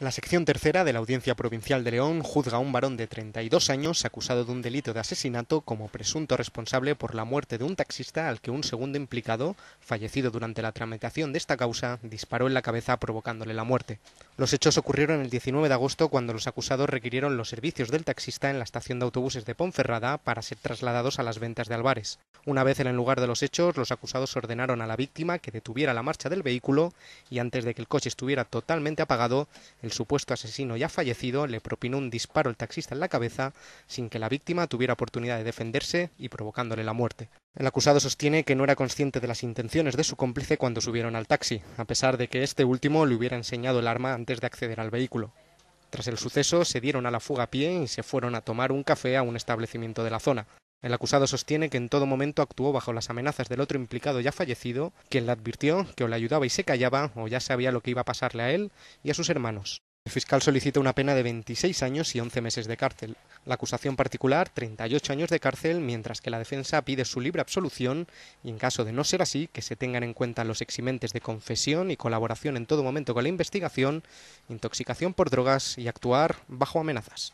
La sección tercera de la Audiencia Provincial de León juzga a un varón de 32 años acusado de un delito de asesinato como presunto responsable por la muerte de un taxista al que un segundo implicado, fallecido durante la tramitación de esta causa, disparó en la cabeza provocándole la muerte. Los hechos ocurrieron el 19 de agosto cuando los acusados requirieron los servicios del taxista en la estación de autobuses de Ponferrada para ser trasladados a las ventas de Albares. Una vez en el lugar de los hechos, los acusados ordenaron a la víctima que detuviera la marcha del vehículo y antes de que el coche estuviera totalmente apagado, el supuesto asesino ya fallecido le propinó un disparo al taxista en la cabeza sin que la víctima tuviera oportunidad de defenderse y provocándole la muerte. El acusado sostiene que no era consciente de las intenciones de su cómplice cuando subieron al taxi, a pesar de que este último le hubiera enseñado el arma antes de acceder al vehículo. Tras el suceso, se dieron a la fuga a pie y se fueron a tomar un café a un establecimiento de la zona. El acusado sostiene que en todo momento actuó bajo las amenazas del otro implicado ya fallecido, quien le advirtió que o le ayudaba y se callaba, o ya sabía lo que iba a pasarle a él y a sus hermanos. El fiscal solicita una pena de 26 años y 11 meses de cárcel. La acusación particular, 38 años de cárcel, mientras que la defensa pide su libre absolución y, en caso de no ser así, que se tengan en cuenta los eximentes de confesión y colaboración en todo momento con la investigación, intoxicación por drogas y actuar bajo amenazas.